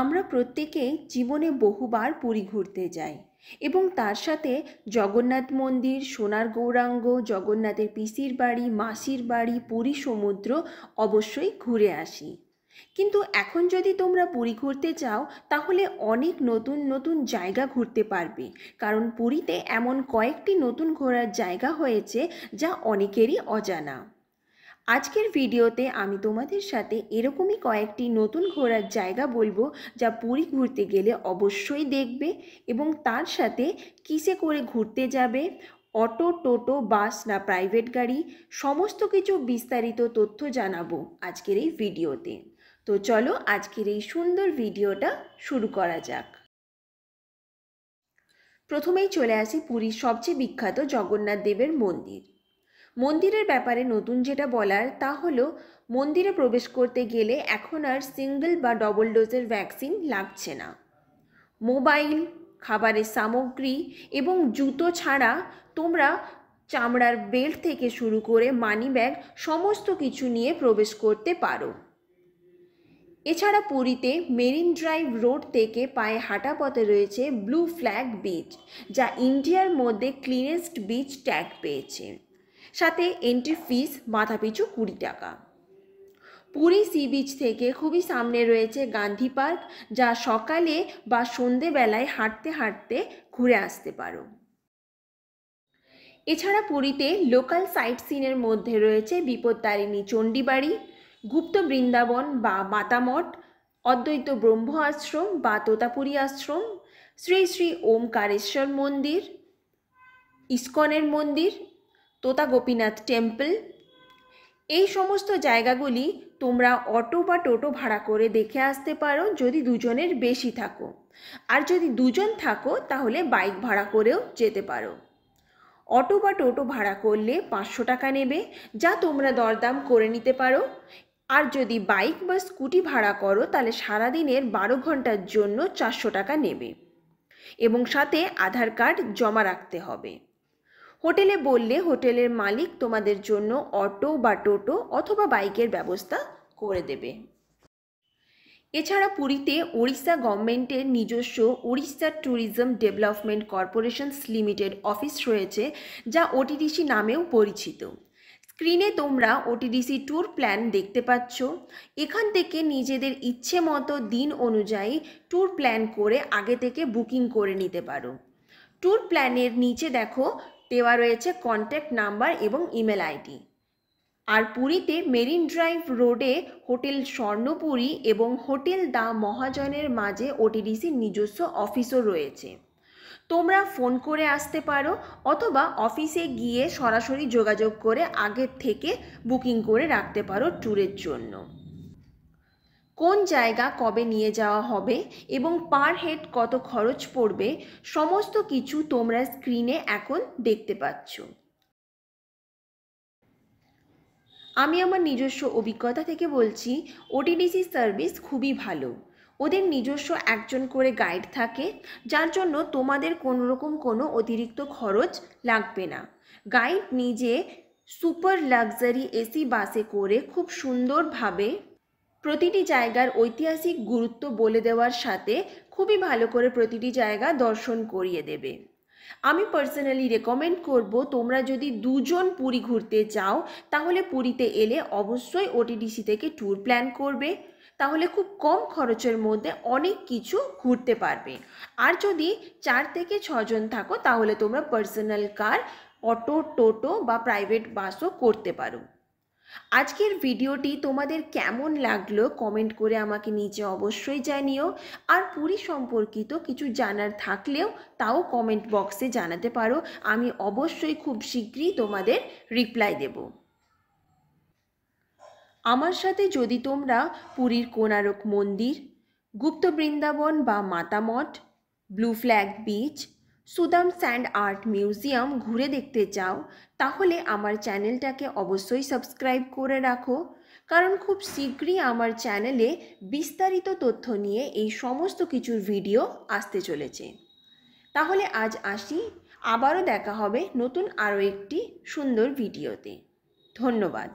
আমরা প্রত্যেকে জীবনে বহুবার পুরী ঘুরতে যাই এবং তার সাথে জগন্নাথ মন্দির সোনার গৌরাঙ্গ জগন্নাথের পিসির বাড়ি মাসির বাড়ি পুরী সমুদ্র অবশ্যই ঘুরে আসি কিন্তু এখন যদি তোমরা পুরী ঘুরতে চাও তাহলে অনেক নতুন নতুন জায়গা ঘুরতে পারবে কারণ পুরীতে এমন কয়েকটি নতুন ঘোরার জায়গা হয়েছে যা অনেকেরই অজানা আজকের ভিডিওতে আমি তোমাদের সাথে এরকমই কয়েকটি নতুন ঘোরার জায়গা বলবো যা পুরী ঘুরতে গেলে অবশ্যই দেখবে এবং তার সাথে কিসে করে ঘুরতে যাবে অটো টোটো বাস না প্রাইভেট গাড়ি সমস্ত কিছু বিস্তারিত তথ্য জানাবো আজকের এই ভিডিওতে তো চলো আজকের এই সুন্দর ভিডিওটা শুরু করা যাক প্রথমেই চলে আসি পুরীর সবচেয়ে বিখ্যাত জগন্নাথ দেবের মন্দির মন্দিরের ব্যাপারে নতুন যেটা বলার তা হলো মন্দিরে প্রবেশ করতে গেলে এখন আর সিঙ্গেল বা ডবল ডোজের ভ্যাকসিন লাগছে না মোবাইল খাবারের সামগ্রী এবং জুতো ছাড়া তোমরা চামড়ার বেল্ট থেকে শুরু করে মানি ব্যাগ সমস্ত কিছু নিয়ে প্রবেশ করতে পারো এছাড়া পুরীতে মেরিন ড্রাইভ রোড থেকে পায়ে হাঁটা পথে রয়েছে ব্লু ফ্ল্যাগ বিচ যা ইন্ডিয়ার মধ্যে ক্লিনেস্ট বিচ ট্যাগ পেয়েছে সাথে এন্ট্রি ফিস মাথাপিছু কুড়ি টাকা পুরী সি বিচ থেকে খুবই সামনে রয়েছে গান্ধী পার্ক যা সকালে বা সন্ধেবেলায় হাঁটতে হাঁটতে ঘুরে আসতে পারো এছাড়া পুরীতে লোকাল সাইট সিনের মধ্যে রয়েছে বিপত্তারিণী চণ্ডীবাড়ি গুপ্ত বৃন্দাবন বা মাতামঠ অদ্বৈত ব্রহ্ম আশ্রম বা তোতাপুরী আশ্রম শ্রী শ্রী ওমকারেশ্বর মন্দির ইস্কনের মন্দির তোতা গোপীনাথ টেম্পল এই সমস্ত জায়গাগুলি তোমরা অটো বা টোটো ভাড়া করে দেখে আসতে পারো যদি দুজনের বেশি থাকো আর যদি দুজন থাকো তাহলে বাইক ভাড়া করেও যেতে পারো অটো বা টোটো ভাড়া করলে পাঁচশো টাকা নেবে যা তোমরা দরদাম করে নিতে পারো আর যদি বাইক বা স্কুটি ভাড়া করো তাহলে সারাদিনের বারো ঘন্টার জন্য চারশো টাকা নেবে এবং সাথে আধার কার্ড জমা রাখতে হবে হোটেলে বললে হোটেলের মালিক তোমাদের জন্য অটো বা টোটো অথবা বাইকের ব্যবস্থা করে দেবে এছাড়া পুরীতে ওড়িশা গভর্নমেন্টের নিজস্ব Odisha tourism development corporations limited office রয়েছে যা ওটিডিসি নামেও পরিচিত স্ক্রিনে তোমরা ওটিডিসি ট্যুর প্ল্যান দেখতে পাচ্ছ এখান থেকে নিজেদের ইচ্ছে মতো দিন অনুযায়ী ট্যুর প্ল্যান করে আগে থেকে বুকিং করে নিতে পারো ট্যুর প্ল্যানের নিচে দেখো দেওয়া রয়েছে কন্ট্যাক্ট নাম্বার এবং ইমেল আইডি আর পুরীতে মেরিন ড্রাইভ রোডে হোটেল স্বর্ণপুরী এবং হোটেল দা মহাজনের মাঝে ওটিডিসির নিজস্ব অফিসও রয়েছে তোমরা ফোন করে আসতে পারো অথবা অফিসে গিয়ে সরাসরি যোগাযোগ করে আগের থেকে বুকিং করে রাখতে পারো ট্যুরের জন্য কোন জায়গা কবে নিয়ে যাওয়া হবে এবং পার হেড কত খরচ পড়বে সমস্ত কিছু তোমরা স্ক্রিনে এখন দেখতে পাচ্ছ আমি আমার নিজস্ব অভিজ্ঞতা থেকে বলছি ওটিডিসি সার্ভিস খুবই ভালো ওদের নিজস্ব একজন করে গাইড থাকে যার জন্য তোমাদের কোনো রকম কোনো অতিরিক্ত খরচ লাগবে না গাইড নিজে সুপার লাক্সারি এসি বাসে করে খুব সুন্দরভাবে প্রতিটি জায়গার ঐতিহাসিক গুরুত্ব বলে দেওয়ার সাথে খুবই ভালো করে প্রতিটি জায়গা দর্শন করিয়ে দেবে আমি পার্সোনালি রেকমেন্ড করব তোমরা যদি দুজন পুরী ঘুরতে চাও তাহলে পুরীতে এলে অবশ্যই ওটিডিসি থেকে ট্যুর প্ল্যান করবে তাহলে খুব কম খরচের মধ্যে অনেক কিছু ঘুরতে পারবে আর যদি চার থেকে ছজন থাকো তাহলে তোমরা পার্সোনাল কার অটো টোটো বা প্রাইভেট বাসও করতে পারো আজকের ভিডিওটি তোমাদের কেমন লাগলো কমেন্ট করে আমাকে নিচে অবশ্যই জানিও আর পুরী সম্পর্কিত কিছু জানার থাকলেও তাও কমেন্ট বক্সে জানাতে পারো আমি অবশ্যই খুব শীঘ্রই তোমাদের রিপ্লাই দেব আমার সাথে যদি তোমরা পুরীর কোণারক মন্দির গুপ্ত বৃন্দাবন বা মাতামঠ blue flag beach Sudam sand art museum ঘুরে দেখতে চাও তাহলে আমার চ্যানেলটাকে অবশ্যই সাবস্ক্রাইব করে রাখো কারণ খুব শীঘ্রই আমার চ্যানেলে বিস্তারিত তথ্য নিয়ে এই সমস্ত কিছুর ভিডিও আসতে চলেছে তাহলে আজ আসি আবারও দেখা হবে নতুন আরও একটি সুন্দর ভিডিওতে ধন্যবাদ